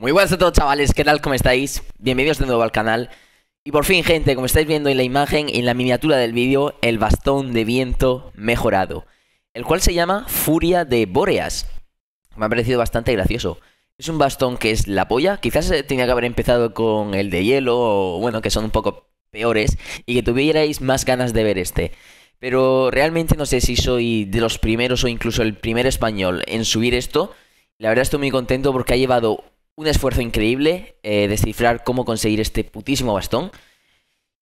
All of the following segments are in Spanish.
Muy buenas a todos chavales, ¿qué tal? ¿Cómo estáis? Bienvenidos de nuevo al canal. Y por fin gente, como estáis viendo en la imagen, en la miniatura del vídeo, el bastón de viento mejorado. El cual se llama Furia de Boreas. Me ha parecido bastante gracioso. Es un bastón que es la polla. Quizás tenía que haber empezado con el de hielo, o bueno, que son un poco peores, y que tuvierais más ganas de ver este. Pero realmente no sé si soy de los primeros o incluso el primer español en subir esto. La verdad estoy muy contento porque ha llevado un esfuerzo increíble eh, descifrar cómo conseguir este putísimo bastón.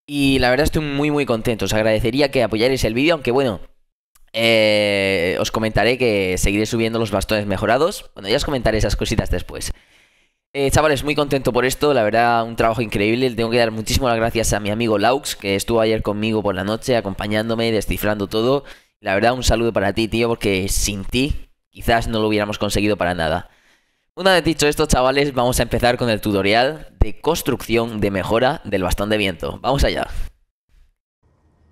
Y la verdad estoy muy muy contento. Os agradecería que apoyáis el vídeo, aunque bueno, eh, os comentaré que seguiré subiendo los bastones mejorados. Bueno, ya os comentaré esas cositas después. Eh, chavales, muy contento por esto, la verdad un trabajo increíble. tengo que dar muchísimas gracias a mi amigo Laux, que estuvo ayer conmigo por la noche acompañándome, descifrando todo. La verdad un saludo para ti, tío, porque sin ti quizás no lo hubiéramos conseguido para nada. Una vez dicho esto, chavales, vamos a empezar con el tutorial de construcción de mejora del bastón de viento. Vamos allá.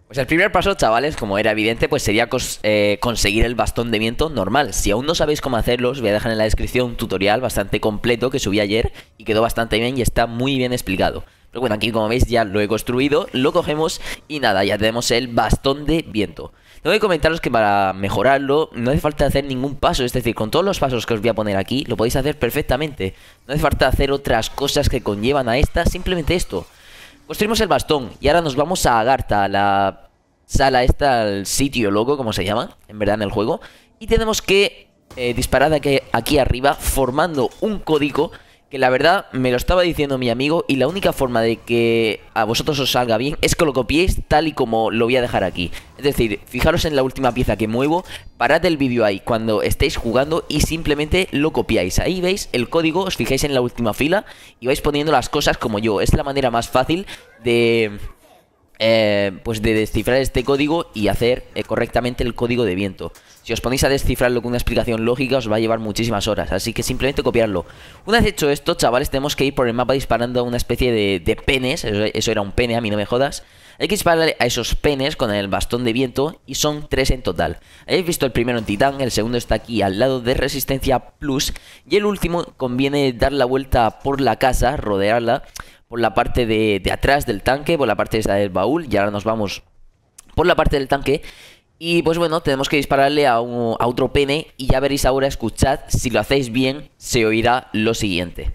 Pues el primer paso, chavales, como era evidente, pues sería eh, conseguir el bastón de viento normal. Si aún no sabéis cómo hacerlo, os voy a dejar en la descripción un tutorial bastante completo que subí ayer y quedó bastante bien y está muy bien explicado. Pero bueno, aquí como veis ya lo he construido, lo cogemos y nada, ya tenemos el bastón de viento. Tengo que comentaros que para mejorarlo no hace falta hacer ningún paso, es decir, con todos los pasos que os voy a poner aquí lo podéis hacer perfectamente. No hace falta hacer otras cosas que conllevan a esta, simplemente esto. Construimos el bastón y ahora nos vamos a Agartha, la sala esta, al sitio loco, como se llama, en verdad en el juego. Y tenemos que eh, disparar aquí, aquí arriba formando un código que la verdad me lo estaba diciendo mi amigo y la única forma de que a vosotros os salga bien es que lo copiéis tal y como lo voy a dejar aquí. Es decir, fijaros en la última pieza que muevo, parad el vídeo ahí cuando estéis jugando y simplemente lo copiáis. Ahí veis el código, os fijáis en la última fila y vais poniendo las cosas como yo. Es la manera más fácil de eh, pues de descifrar este código y hacer eh, correctamente el código de viento. Si os ponéis a descifrarlo con una explicación lógica os va a llevar muchísimas horas, así que simplemente copiarlo. Una vez hecho esto, chavales, tenemos que ir por el mapa disparando una especie de, penes, eso, eso, era un pene, a mí no me jodas. Hay que dispararle a esos penes con el bastón de viento y son tres en total. Habéis visto el primero en Titán, el segundo está aquí al lado de Resistencia Plus y el último conviene dar la vuelta por la casa, rodearla por la parte de, atrás del tanque, por la parte esa del baúl, y ahora nos vamos por la parte del tanque. Y pues bueno, tenemos que dispararle a, a otro pene y ya veréis ahora, escuchad, si lo hacéis bien, se oirá lo siguiente.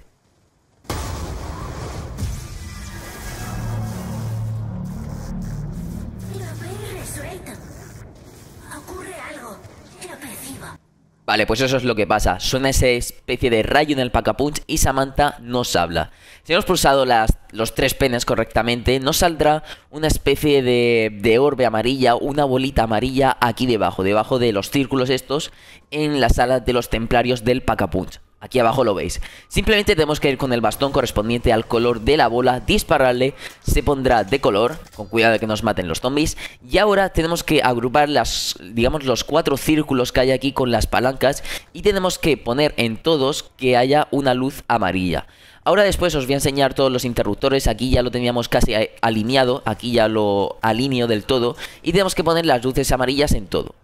Vale, pues eso es lo que pasa. Suena esa especie de rayo en el pacapunch y Samantha nos habla. Si hemos pulsado las, los tres penes correctamente, nos saldrá una especie de, de orbe amarilla, una bolita amarilla aquí debajo, debajo de los círculos estos, en la sala de los templarios del pacapunch. Aquí abajo lo veis. Simplemente tenemos que ir con el bastón correspondiente al color de la bola, dispararle, se pondrá de color, con cuidado de que nos maten los zombies. Y ahora tenemos que agrupar las, digamos, los cuatro círculos que hay aquí con las palancas y tenemos que poner en todos que haya una luz amarilla. Ahora después os voy a enseñar todos los interruptores, aquí ya lo teníamos casi eh, alineado, aquí ya lo alineo del todo y tenemos que poner las luces amarillas en todo.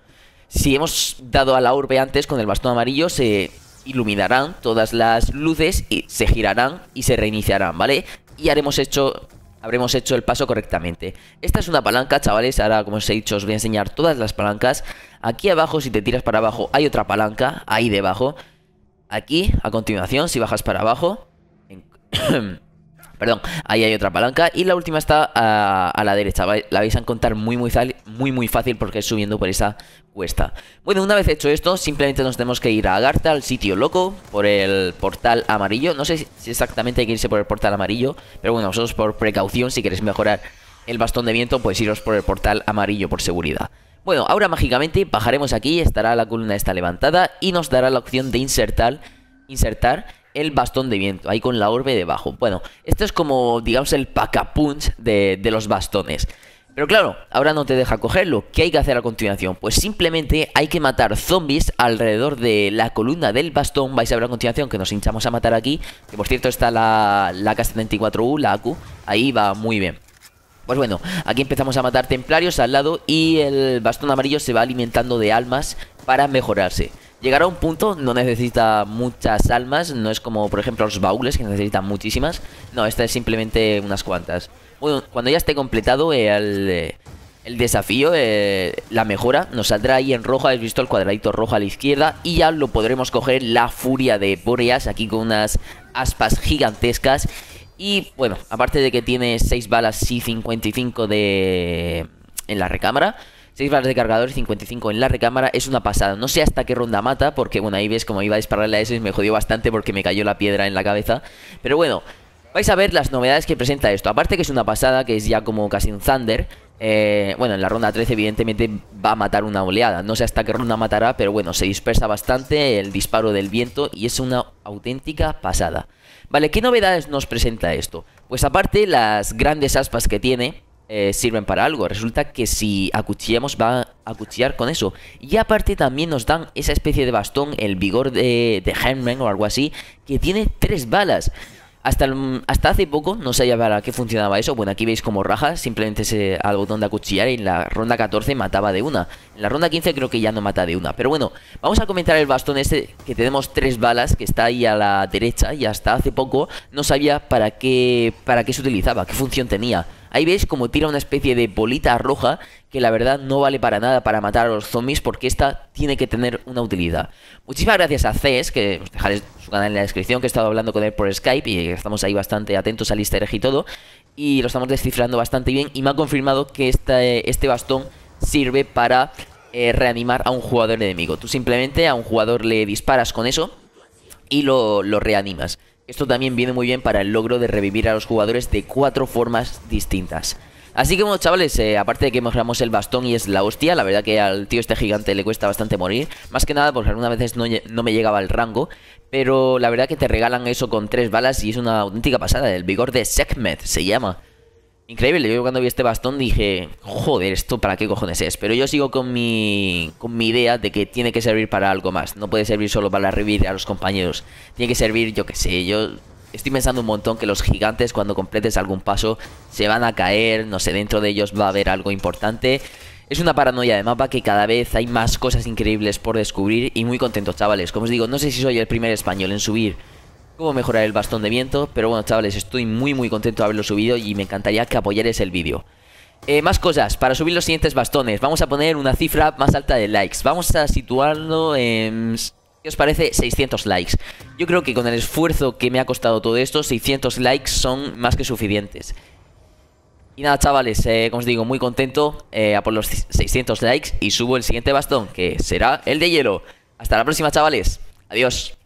Si hemos dado a la urbe antes con el bastón amarillo, se iluminarán todas las luces y se girarán y se reiniciarán, ¿vale? Y haremos hecho habremos hecho el paso correctamente. Esta es una palanca, chavales, ahora como os he dicho os voy a enseñar todas las palancas. Aquí abajo, si te tiras para abajo, hay otra palanca, ahí debajo. Aquí, a continuación, si bajas para abajo, Perdón, ahí hay otra palanca. Y la última está ah, a, la derecha. La vais a encontrar muy muy, muy, muy fácil porque es subiendo por esa cuesta. Bueno, una vez hecho esto, simplemente nos tenemos que ir a Agartha, al sitio loco, por el portal amarillo. No sé si exactamente hay que irse por el portal amarillo, pero bueno, vosotros por precaución, si queréis mejorar el bastón de viento, pues iros por el portal amarillo por seguridad. Bueno, ahora mágicamente bajaremos aquí, estará la columna esta levantada y nos dará la opción de insertar, insertar el bastón de viento, ahí con la orbe debajo. Bueno, esto es como, digamos, el pacapunch de, los bastones. Pero claro, ahora no te deja cogerlo. ¿Qué hay que hacer a continuación? Pues simplemente hay que matar zombies alrededor de la columna del bastón. Vais a ver a continuación que nos hinchamos a matar aquí. Que por cierto está la, la K74U, la AQ. Ahí va muy bien. Pues bueno, aquí empezamos a matar templarios al lado y el bastón amarillo se va alimentando de almas para mejorarse llegar a un punto no necesita muchas almas, no es como por ejemplo los baúles que necesitan muchísimas, no, esta es simplemente unas cuantas. Bueno, cuando ya esté completado eh, eh, el, desafío, eh, la mejora, nos saldrá ahí en rojo, habéis visto el cuadradito rojo a la izquierda y ya lo podremos coger la furia de Boreas aquí con unas aspas gigantescas. Y bueno, aparte de que tiene 6 balas y 55 de... en la recámara, 6 balas de cargador y 55 en la recámara. Es una pasada. No sé hasta qué ronda mata, porque bueno, ahí ves como iba a dispararle a eso y me jodió bastante porque me cayó la piedra en la cabeza. Pero bueno, vais a ver las novedades que presenta esto. Aparte que es una pasada, que es ya como casi un Thunder. Eh, bueno, en la ronda 13 evidentemente va a matar una oleada. No sé hasta qué ronda matará, pero bueno, se dispersa bastante el disparo del viento y es una auténtica pasada. Vale, ¿qué novedades nos presenta esto? Pues aparte las grandes aspas que tiene, eh, sirven para algo. Resulta que si acuchillamos va a acuchillar con eso. Y aparte también nos dan esa especie de bastón, el vigor de, de o algo así, que tiene tres balas. Hasta, hasta hace poco no sabía para qué funcionaba eso. Bueno, aquí veis como raja, simplemente se, al botón de acuchillar y en la ronda 14 mataba de una. En la ronda 15 creo que ya no mata de una. Pero bueno, vamos a comentar el bastón este que tenemos tres balas, que está ahí a la derecha y hasta hace poco no sabía para qué, para qué se utilizaba, qué función tenía. Ahí veis como tira una especie de bolita roja que la verdad no vale para nada para matar a los zombies porque esta tiene que tener una utilidad. Muchísimas gracias a CES, que os dejaré su canal en la descripción, que he estado hablando con él por Skype y estamos ahí bastante atentos al easter egg y todo. Y lo estamos descifrando bastante bien y me ha confirmado que este, este bastón sirve para eh, reanimar a un jugador enemigo. Tú simplemente a un jugador le disparas con eso y lo, lo reanimas. Esto también viene muy bien para el logro de revivir a los jugadores de cuatro formas distintas. Así que bueno chavales, eh, aparte de que mejoramos el bastón y es la hostia, la verdad que al tío este gigante le cuesta bastante morir, más que nada porque algunas veces no, no me llegaba el rango, pero la verdad que te regalan eso con tres balas y es una auténtica pasada, el vigor de Sekhmet se llama. Increíble, yo cuando vi este bastón dije, joder, ¿esto para qué cojones es? Pero yo sigo con mi, con mi idea de que tiene que servir para algo más. No puede servir solo para revivir a los compañeros. Tiene que servir, yo qué sé, yo estoy pensando un montón que los gigantes cuando completes algún paso se van a caer, no sé, dentro de ellos va a haber algo importante. Es una paranoia de mapa que cada vez hay más cosas increíbles por descubrir y muy contentos, chavales. Como os digo, no sé si soy el primer español en subir cómo mejorar el bastón de viento. Pero bueno, chavales, estoy muy muy contento de haberlo subido y me encantaría que apoyaréis el vídeo. Eh, más cosas, para subir los siguientes bastones, vamos a poner una cifra más alta de likes. Vamos a situarlo en... ¿Qué os parece? 600 likes. Yo creo que con el esfuerzo que me ha costado todo esto, 600 likes son más que suficientes. Y nada, chavales, eh, como os digo, muy contento eh, a por los 600 likes y subo el siguiente bastón, que será el de hielo. Hasta la próxima, chavales. Adiós.